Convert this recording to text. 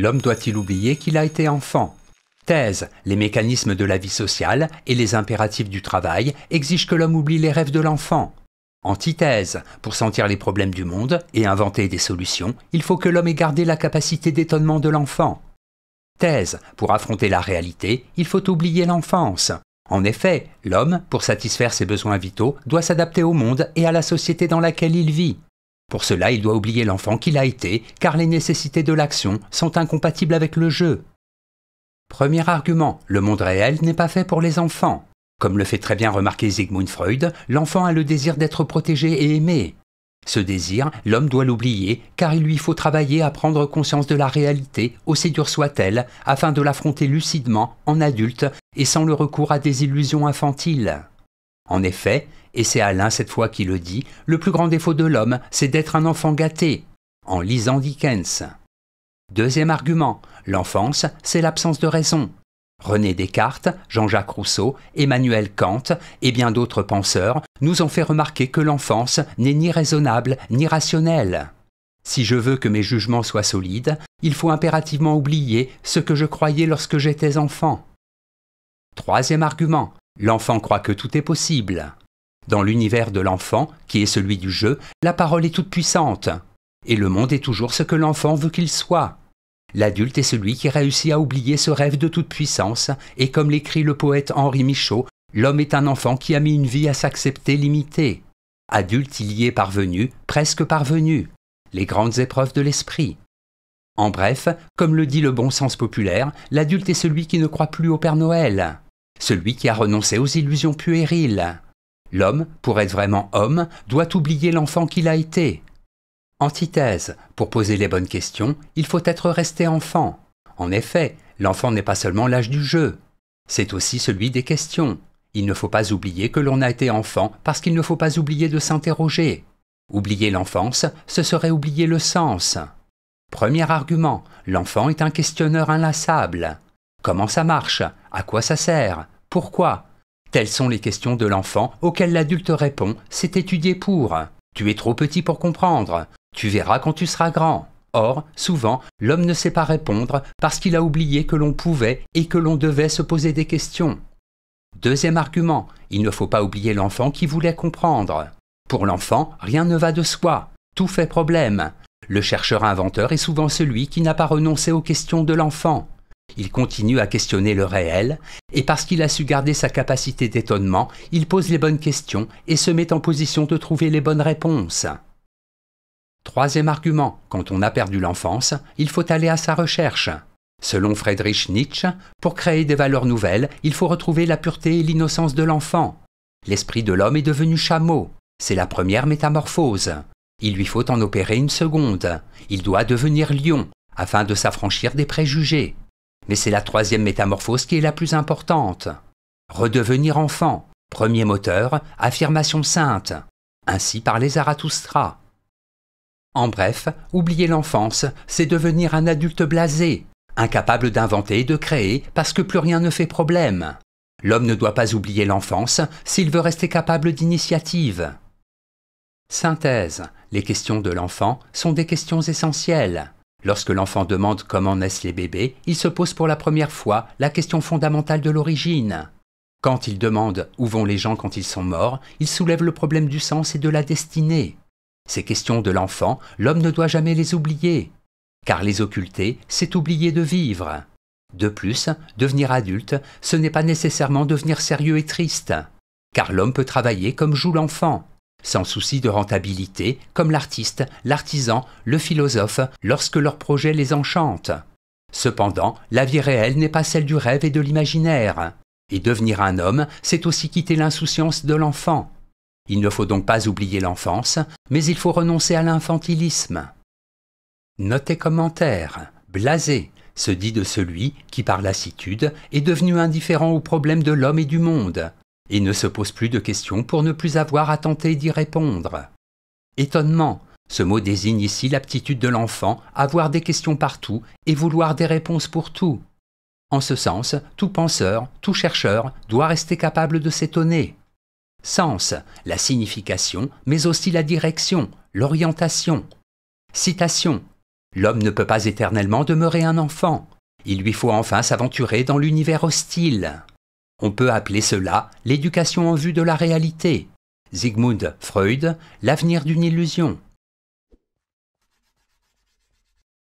L'homme doit-il oublier qu'il a été enfant Thèse, les mécanismes de la vie sociale et les impératifs du travail exigent que l'homme oublie les rêves de l'enfant. Antithèse, pour sentir les problèmes du monde et inventer des solutions, il faut que l'homme ait gardé la capacité d'étonnement de l'enfant. Thèse, pour affronter la réalité, il faut oublier l'enfance. En effet, l'homme, pour satisfaire ses besoins vitaux, doit s'adapter au monde et à la société dans laquelle il vit. Pour cela, il doit oublier l'enfant qu'il a été, car les nécessités de l'action sont incompatibles avec le jeu. Premier argument, le monde réel n'est pas fait pour les enfants. Comme le fait très bien remarquer Sigmund Freud, l'enfant a le désir d'être protégé et aimé. Ce désir, l'homme doit l'oublier, car il lui faut travailler à prendre conscience de la réalité, aussi dure soit-elle, afin de l'affronter lucidement, en adulte, et sans le recours à des illusions infantiles. En effet, et c'est Alain cette fois qui le dit, le plus grand défaut de l'homme, c'est d'être un enfant gâté, en lisant Dickens. Deuxième argument, l'enfance, c'est l'absence de raison. René Descartes, Jean-Jacques Rousseau, Emmanuel Kant et bien d'autres penseurs nous ont fait remarquer que l'enfance n'est ni raisonnable ni rationnelle. Si je veux que mes jugements soient solides, il faut impérativement oublier ce que je croyais lorsque j'étais enfant. Troisième argument, L'enfant croit que tout est possible. Dans l'univers de l'enfant, qui est celui du jeu, la parole est toute puissante. Et le monde est toujours ce que l'enfant veut qu'il soit. L'adulte est celui qui réussit à oublier ce rêve de toute puissance, et comme l'écrit le poète Henri Michaud, l'homme est un enfant qui a mis une vie à s'accepter limitée. Adulte, il y est parvenu, presque parvenu. Les grandes épreuves de l'esprit. En bref, comme le dit le bon sens populaire, l'adulte est celui qui ne croit plus au Père Noël celui qui a renoncé aux illusions puériles. L'homme, pour être vraiment homme, doit oublier l'enfant qu'il a été. Antithèse, pour poser les bonnes questions, il faut être resté enfant. En effet, l'enfant n'est pas seulement l'âge du jeu, c'est aussi celui des questions. Il ne faut pas oublier que l'on a été enfant parce qu'il ne faut pas oublier de s'interroger. Oublier l'enfance, ce serait oublier le sens. Premier argument, l'enfant est un questionneur inlassable. Comment ça marche À quoi ça sert Pourquoi Telles sont les questions de l'enfant auxquelles l'adulte répond C'est étudié pour. Tu es trop petit pour comprendre. Tu verras quand tu seras grand. Or, souvent, l'homme ne sait pas répondre parce qu'il a oublié que l'on pouvait et que l'on devait se poser des questions. Deuxième argument, il ne faut pas oublier l'enfant qui voulait comprendre. Pour l'enfant, rien ne va de soi, tout fait problème. Le chercheur inventeur est souvent celui qui n'a pas renoncé aux questions de l'enfant. Il continue à questionner le réel, et parce qu'il a su garder sa capacité d'étonnement, il pose les bonnes questions et se met en position de trouver les bonnes réponses. Troisième argument, quand on a perdu l'enfance, il faut aller à sa recherche. Selon Friedrich Nietzsche, pour créer des valeurs nouvelles, il faut retrouver la pureté et l'innocence de l'enfant. L'esprit de l'homme est devenu chameau. C'est la première métamorphose. Il lui faut en opérer une seconde. Il doit devenir lion, afin de s'affranchir des préjugés. Mais c'est la troisième métamorphose qui est la plus importante. Redevenir enfant, premier moteur, affirmation sainte, ainsi par les Zarathustra. En bref, oublier l'enfance, c'est devenir un adulte blasé, incapable d'inventer et de créer parce que plus rien ne fait problème. L'homme ne doit pas oublier l'enfance s'il veut rester capable d'initiative. Synthèse. Les questions de l'enfant sont des questions essentielles. Lorsque l'enfant demande comment naissent les bébés, il se pose pour la première fois la question fondamentale de l'origine. Quand il demande où vont les gens quand ils sont morts, il soulève le problème du sens et de la destinée. Ces questions de l'enfant, l'homme ne doit jamais les oublier, car les occulter, c'est oublier de vivre. De plus, devenir adulte, ce n'est pas nécessairement devenir sérieux et triste, car l'homme peut travailler comme joue l'enfant, sans souci de rentabilité, comme l'artiste, l'artisan, le philosophe, lorsque leurs projets les enchantent. Cependant, la vie réelle n'est pas celle du rêve et de l'imaginaire. Et devenir un homme, c'est aussi quitter l'insouciance de l'enfant. Il ne faut donc pas oublier l'enfance, mais il faut renoncer à l'infantilisme. Notez commentaire. Blasé se dit de celui qui, par lassitude, est devenu indifférent aux problèmes de l'homme et du monde, et ne se pose plus de questions pour ne plus avoir à tenter d'y répondre. Étonnement, ce mot désigne ici l'aptitude de l'enfant à voir des questions partout et vouloir des réponses pour tout. En ce sens, tout penseur, tout chercheur doit rester capable de s'étonner. Sens, la signification, mais aussi la direction, l'orientation. Citation, l'homme ne peut pas éternellement demeurer un enfant. Il lui faut enfin s'aventurer dans l'univers hostile. On peut appeler cela l'éducation en vue de la réalité. Sigmund Freud, l'avenir d'une illusion.